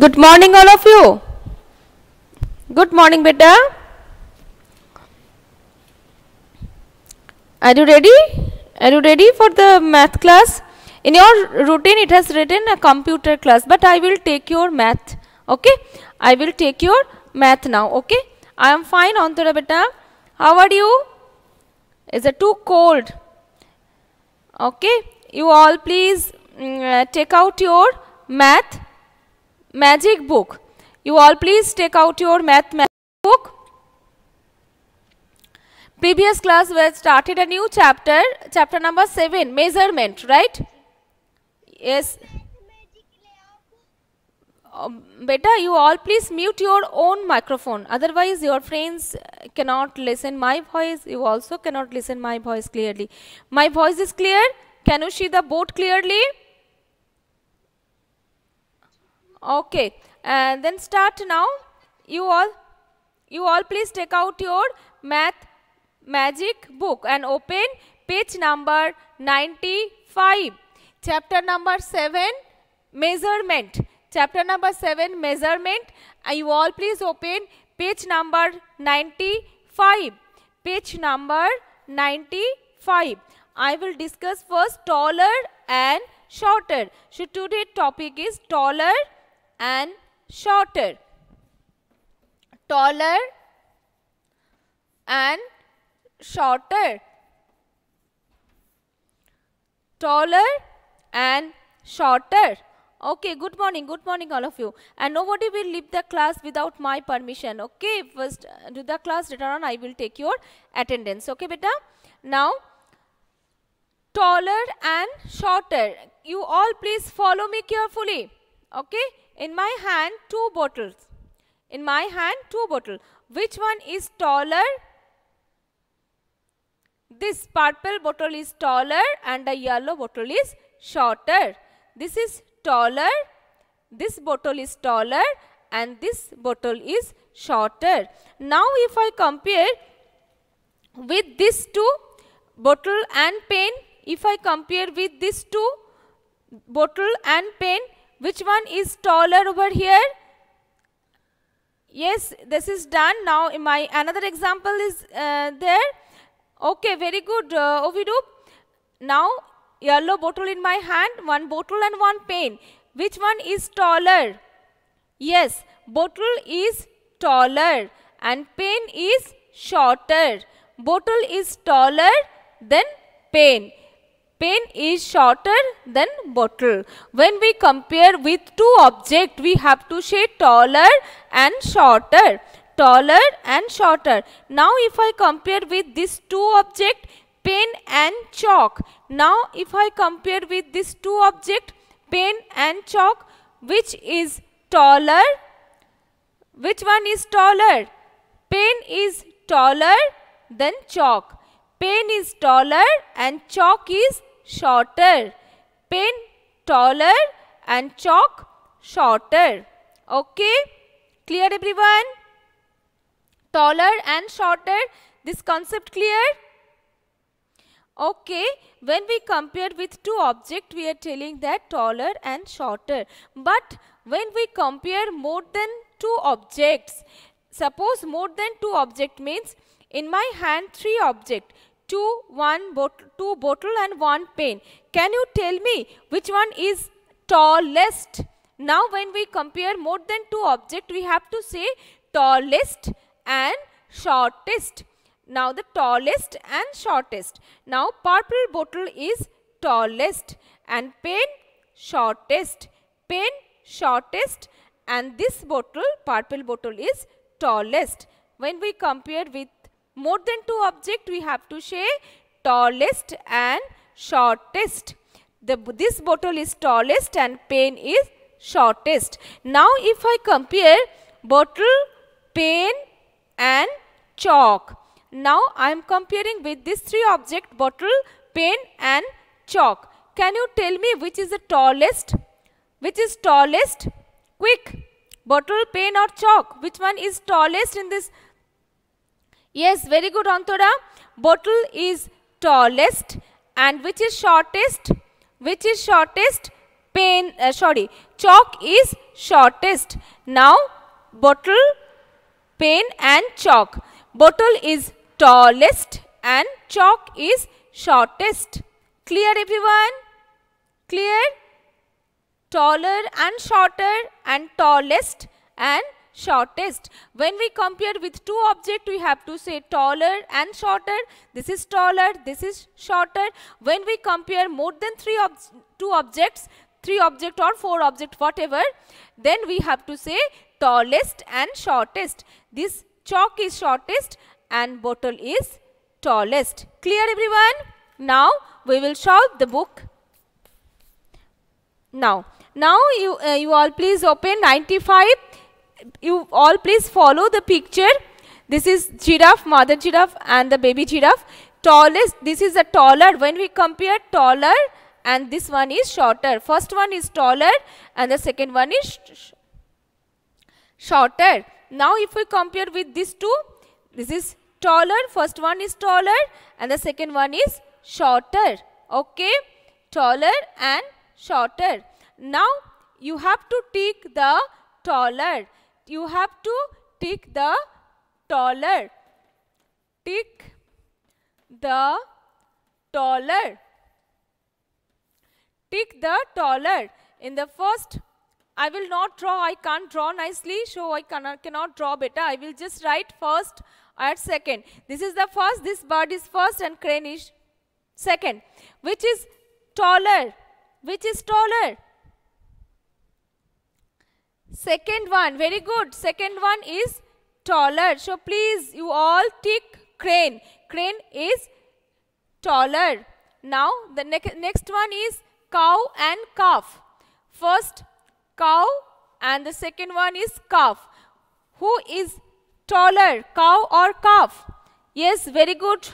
Good morning all of you. Good morning beta. Are you ready? Are you ready for the math class? In your routine it has written a computer class but I will take your math. Okay? I will take your math now. Okay? I am fine Antara beta. How are you? Is it too cold? Okay? You all please mm, uh, take out your math magic book. You all please take out your math magic book. Previous class we started a new chapter, chapter number 7, measurement, right? Yes. Um, beta, you all please mute your own microphone. Otherwise, your friends cannot listen my voice. You also cannot listen my voice clearly. My voice is clear. Can you see the board clearly? Okay, and then start now. You all, you all please take out your math magic book and open page number 95. Chapter number 7, measurement. Chapter number 7, measurement. You all please open page number 95. Page number 95. I will discuss first taller and shorter. So today topic is taller and shorter, taller and shorter, taller and shorter. Okay, good morning, good morning all of you. And nobody will leave the class without my permission. Okay, first uh, do the class, later on I will take your attendance. Okay, beta? Now, taller and shorter. You all please follow me carefully. Okay, in my hand two bottles. In my hand two bottles. Which one is taller? This purple bottle is taller and the yellow bottle is shorter. This is taller. This bottle is taller and this bottle is shorter. Now if I compare with this two bottle and pen, if I compare with this two bottle and pen, which one is taller over here? Yes, this is done. Now my another example is uh, there. Okay, very good, uh, Now, yellow bottle in my hand, one bottle and one pen. Which one is taller? Yes, bottle is taller and pen is shorter. Bottle is taller than pen pen is shorter than bottle. When we compare with two object, we have to say taller and shorter. Taller and shorter. Now if I compare with these two object, pen and chalk. Now if I compare with these two object, pen and chalk, which is taller? Which one is taller? Pen is taller than chalk. Pen is taller and chalk is shorter, pen taller and chalk shorter. Okay, clear everyone? Taller and shorter, this concept clear? Okay, when we compare with two objects, we are telling that taller and shorter. But when we compare more than two objects, suppose more than two object means in my hand three object two, one bottle, two bottle and one pen. Can you tell me which one is tallest? Now when we compare more than two object, we have to say tallest and shortest. Now the tallest and shortest. Now purple bottle is tallest and pen shortest. Pen shortest and this bottle, purple bottle is tallest. When we compare with more than two object we have to say tallest and shortest. The, this bottle is tallest and pen is shortest. Now if I compare bottle, pen and chalk. Now I am comparing with these three object bottle, pen and chalk. Can you tell me which is the tallest? Which is tallest? Quick. Bottle, pen or chalk? Which one is tallest in this Yes, very good Antora. Bottle is tallest and which is shortest? Which is shortest? Pen, uh, sorry, chalk is shortest. Now, bottle, pen and chalk. Bottle is tallest and chalk is shortest. Clear everyone? Clear? Taller and shorter and tallest and shortest. When we compare with two objects, we have to say taller and shorter. This is taller, this is shorter. When we compare more than three ob two objects, three object or four object, whatever, then we have to say tallest and shortest. This chalk is shortest and bottle is tallest. Clear everyone? Now we will solve the book. Now, now you, uh, you all please open 95 you all please follow the picture. This is giraffe, mother giraffe and the baby giraffe. Tallest, this is the taller. When we compare taller and this one is shorter. First one is taller and the second one is sh shorter. Now if we compare with these two, this is taller, first one is taller and the second one is shorter. Okay, taller and shorter. Now you have to take the taller you have to tick the taller. Tick the taller. Tick the taller. In the first, I will not draw, I can't draw nicely, so I cannot, cannot draw better. I will just write first at second. This is the first, this bird is first and crane is second. Which is taller? Which is taller? Second one, very good. Second one is taller. So please, you all tick crane. Crane is taller. Now, the ne next one is cow and calf. First, cow and the second one is calf. Who is taller, cow or calf? Yes, very good.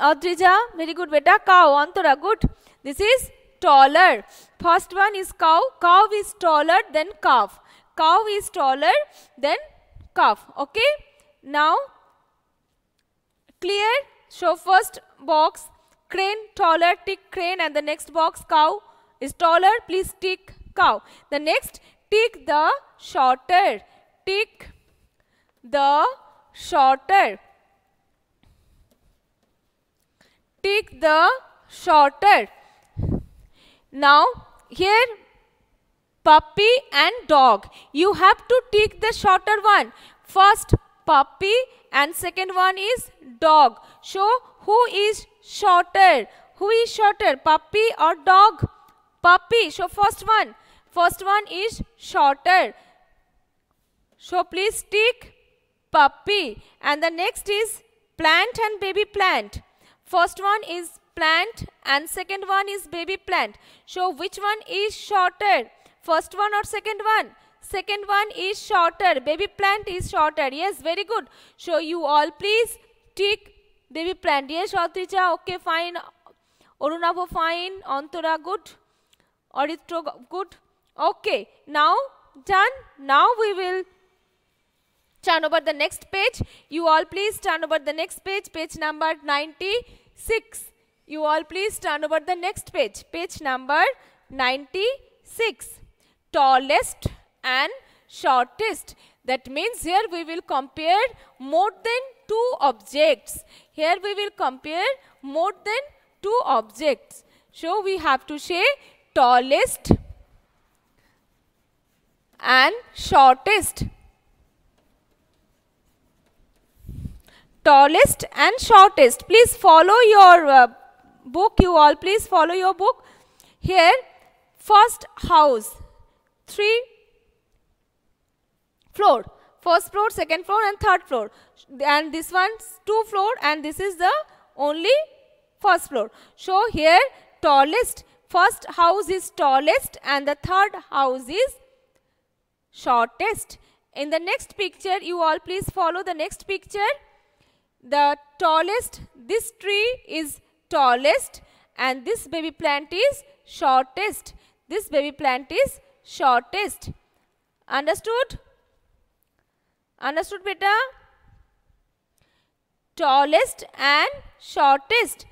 Adrija, very good. Beta, cow. Antara, good. This is taller. First one is cow. Cow is taller than calf cow is taller than calf. Okay. Now, clear. So, first box crane taller tick crane and the next box cow is taller please tick cow. The next tick the shorter tick the shorter tick the shorter. Now here puppy and dog. You have to take the shorter one. First puppy and second one is dog. So who is shorter? Who is shorter, puppy or dog? Puppy. So first one, first one is shorter. So please take puppy. And the next is plant and baby plant. First one is plant and second one is baby plant. So which one is shorter? First one or second one? Second one is shorter. Baby plant is shorter. Yes, very good. So you all please tick baby plant. Yes, Shatrija, okay, fine. Orunavo, fine. Antara, good. Orithro good. Okay, now done. Now we will turn over the next page. You all please turn over the next page, page number 96. You all please turn over the next page, page number 96 tallest and shortest. That means here we will compare more than two objects. Here we will compare more than two objects. So we have to say tallest and shortest. Tallest and shortest. Please follow your uh, book. You all please follow your book. Here first house three floor. First floor, second floor and third floor. And this one's two floor and this is the only first floor. So here tallest, first house is tallest and the third house is shortest. In the next picture, you all please follow the next picture. The tallest, this tree is tallest and this baby plant is shortest. This baby plant is shortest. Understood? Understood beta? Tallest and shortest.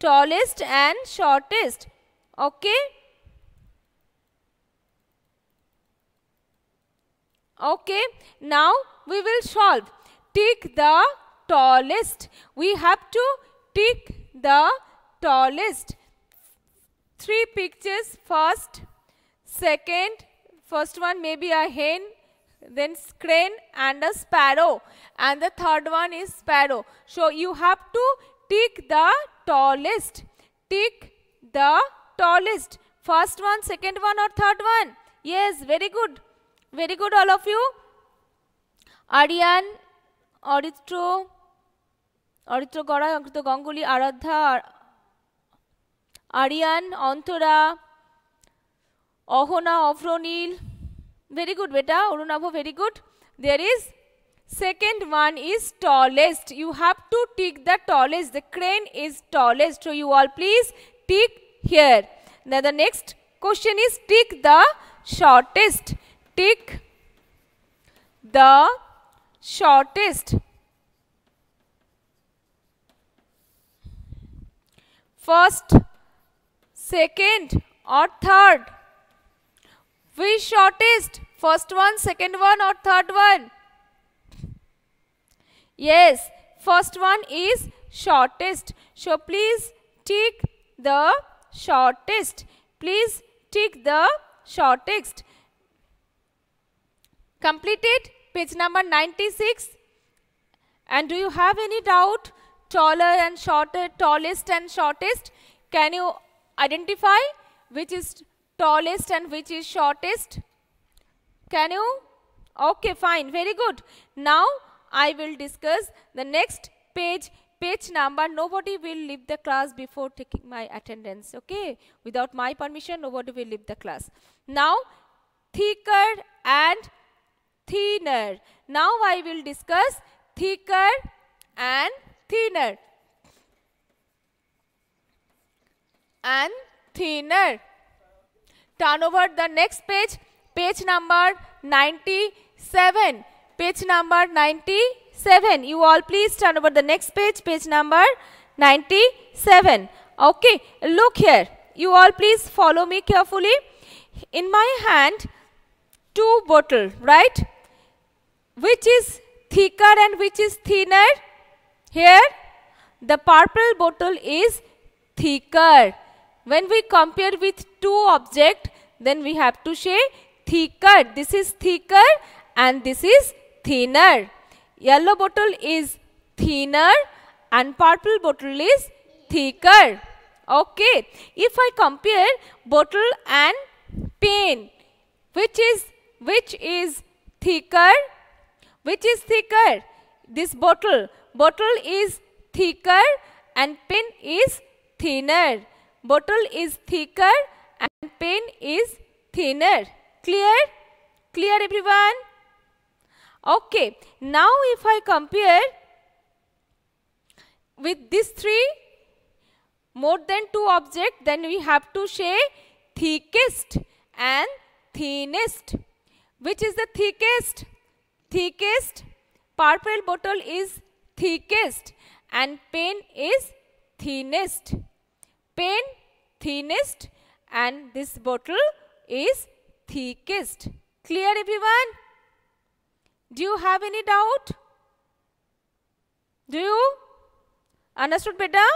Tallest and shortest. Okay? Okay. Now we will solve. Tick the tallest. We have to tick the tallest. Three pictures first. Second, first one may be a hen, then crane and a sparrow. And the third one is sparrow. So you have to tick the tallest. Tick the tallest. First one, second one or third one? Yes, very good. Very good all of you. Aryan, Aritro, Aritro Gora, Ganguly, Aradha, Aryan, Anthura. Ohona, Ophronil. Very good, beta. Orunabho, very good. There is second one is tallest. You have to tick the tallest. The crane is tallest. So you all please tick here. Now the next question is tick the shortest. Tick the shortest. First, second or third. Which shortest? First one, second one or third one? Yes, first one is shortest. So please tick the shortest. Please tick the shortest. Completed page number 96. And do you have any doubt? Taller and shorter, tallest and shortest. Can you identify which is tallest and which is shortest? Can you? Okay, fine. Very good. Now, I will discuss the next page, page number. Nobody will leave the class before taking my attendance. Okay? Without my permission, nobody will leave the class. Now, thicker and thinner. Now, I will discuss thicker and thinner. And thinner turn over the next page, page number 97. Page number 97. You all please turn over the next page, page number 97. Okay, look here. You all please follow me carefully. In my hand, two bottle, right? Which is thicker and which is thinner? Here, the purple bottle is thicker when we compare with two object, then we have to say thicker. This is thicker and this is thinner. Yellow bottle is thinner and purple bottle is thicker. Okay. If I compare bottle and pen, which is which is thicker? Which is thicker? This bottle. Bottle is thicker and pen is thinner bottle is thicker and pen is thinner. Clear? Clear everyone? Okay. Now if I compare with these three more than two object then we have to say thickest and thinnest. Which is the thickest? Thickest. Purple bottle is thickest and pen is thinnest pen thinnest and this bottle is thickest. Clear everyone? Do you have any doubt? Do you? Understood beta?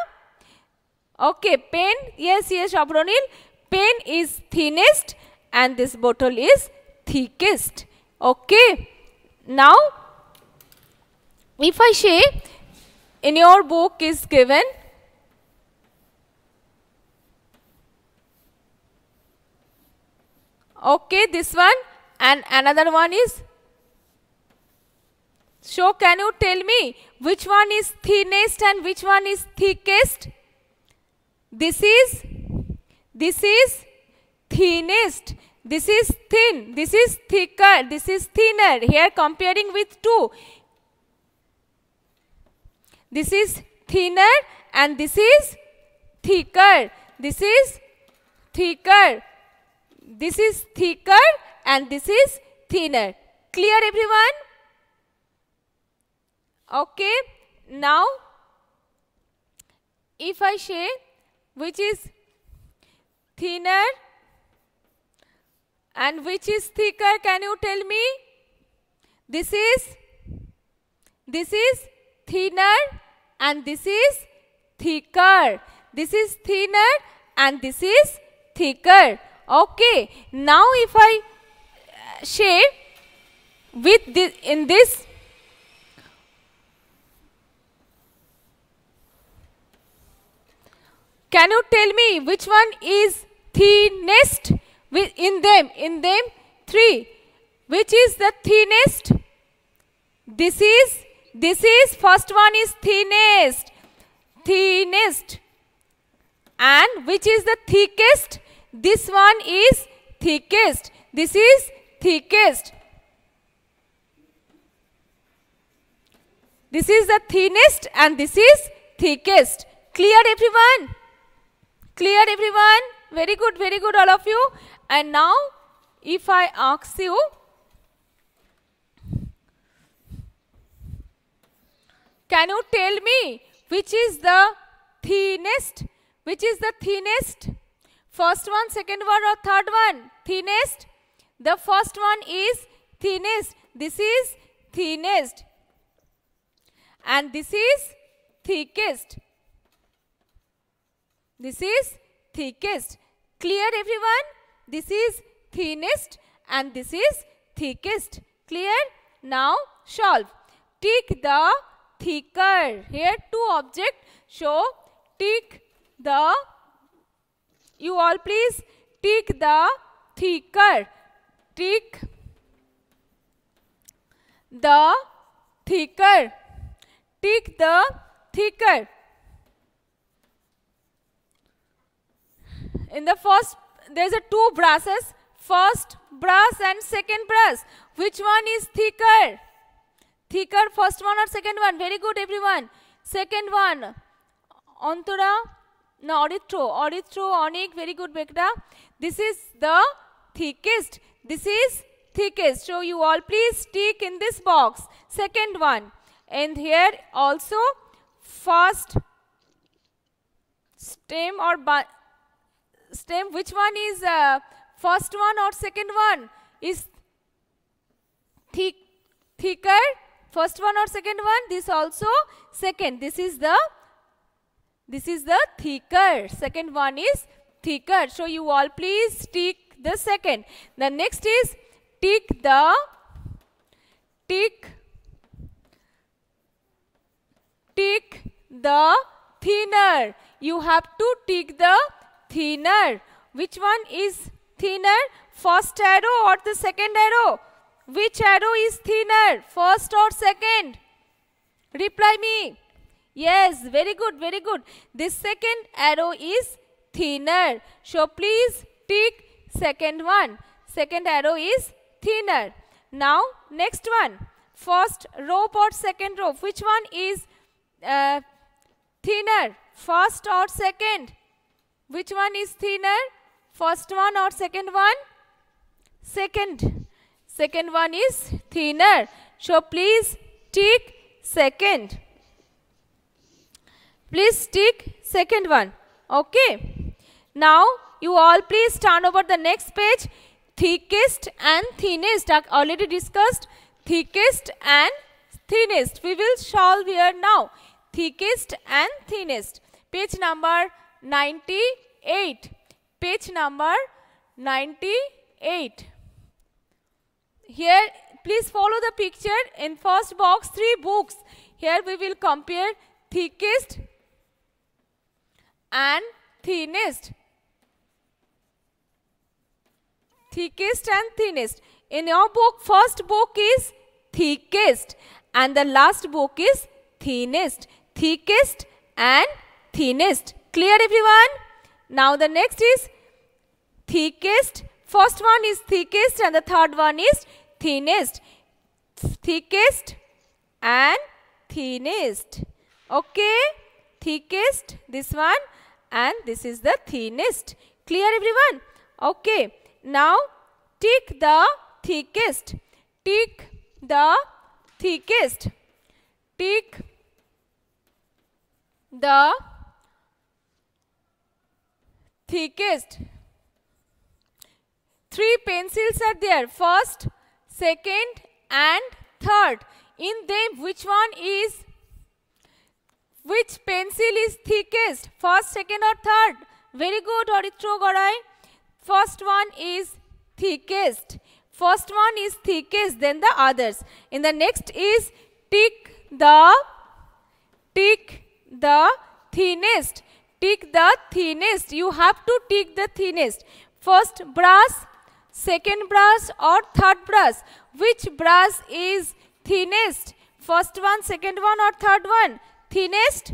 Okay, pen, yes, yes, Shabronil. Pen is thinnest and this bottle is thickest. Okay. Now, if I say in your book is given Okay, this one and another one is. So can you tell me which one is thinnest and which one is thickest? This is, this is thinnest. This is thin, this is thicker, this is thinner. Here comparing with two. This is thinner and this is thicker. This is thicker. This is thicker and this is thinner. Clear everyone? Okay. Now, if I say which is thinner and which is thicker, can you tell me? This is, this is thinner and this is thicker. This is thinner and this is thicker. Okay, now if I uh, share with this in this can you tell me which one is thinnest in them in them three which is the thinnest this is this is first one is thinnest thinnest and which is the thickest this one is thickest. This is thickest. This is the thinnest and this is thickest. Clear everyone? Clear everyone? Very good, very good all of you. And now if I ask you, can you tell me which is the thinnest? Which is the thinnest? First one, second one or third one? Thinnest. The first one is thinnest. This is thinnest. And this is thickest. This is thickest. Clear everyone? This is thinnest and this is thickest. Clear? Now solve. Tick the thicker. Here two objects. Show. tick the you all please tick the thicker. Tick the thicker. Tick the thicker. In the first, there's a two brushes. First brush and second brush. Which one is thicker? Thicker, first one or second one? Very good, everyone. Second one. Antara now orithro orithro onic very good bekta this is the thickest this is thickest so you all please stick in this box second one and here also first stem or stem which one is uh, first one or second one is thicker first one or second one this also second this is the this is the thicker. Second one is thicker. So you all please tick the second. The next is tick the tick tick the thinner. You have to tick the thinner. Which one is thinner? First arrow or the second arrow? Which arrow is thinner? First or second? Reply me. Yes, very good, very good. This second arrow is thinner. So please tick second one. Second arrow is thinner. Now next one. First rope or second rope. Which one is uh, thinner? First or second? Which one is thinner? First one or second one? Second. Second one is thinner. So please tick second. Please stick second one. Okay. Now you all please turn over the next page. Thickest and thinnest are already discussed. Thickest and thinnest. We will solve here now. Thickest and thinnest. Page number 98. Page number 98. Here please follow the picture in first box three books. Here we will compare thickest, and thinnest. Thickest and thinnest. In your book, first book is thickest and the last book is thinnest. Thickest and thinnest. Clear everyone? Now the next is thickest. First one is thickest and the third one is thinnest. Thickest and thinnest. Okay? thickest, this one, and this is the thinnest. Clear everyone? Okay. Now, tick the thickest. Tick the thickest. Tick the thickest. Three pencils are there. First, second and third. In them, which one is which pencil is thickest? First, second or third? Very good, Aritro Gorai. First one is thickest. First one is thickest, then the others. In the next is tick the, tick the thinnest. Tick the thinnest. You have to tick the thinnest. First brass, second brass, or third brass? Which brass is thinnest? First one, second one or third one? thinnest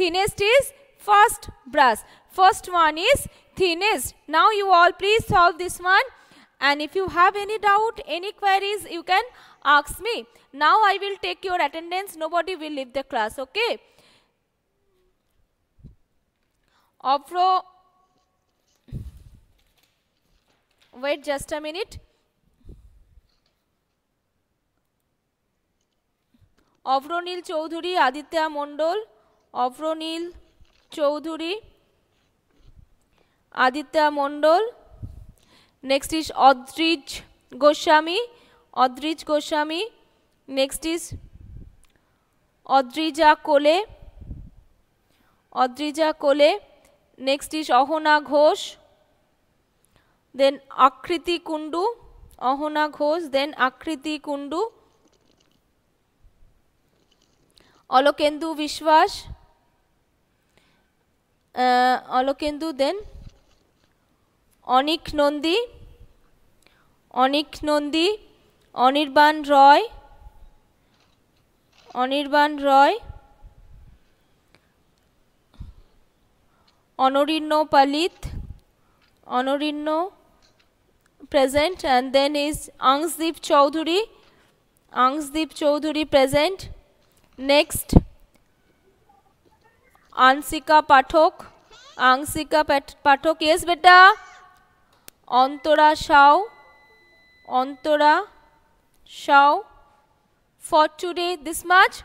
thinnest is first brush first one is thinnest now you all please solve this one and if you have any doubt any queries you can ask me now i will take your attendance nobody will leave the class okay Opro, wait just a minute Abhranil Chowdhury Aditya Mondal Abhranil Chowdhury Aditya Mondal next is Adrij Goswami Adrij Goswami next is Adrija Kole Adrija Kole next is Ahana Ghosh then Akriti Kundu Ahana Ghosh then Akriti Kundu অলকেন্দু বিশ্বাস অলকেন্দু দেন অনিক নন্দী অনিক নন্দী অনির্বাণ রয় Anirban Roy Anirnya Palit Anirnya present and then is Angshadeep Chowdhury Angshadeep Chowdhury present Next, Ansika Patok, Ansika Patok Yes, beta. Antora Shao. Antora Shao. For today, this much.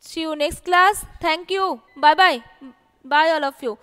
See you next class. Thank you. Bye-bye. Bye all of you.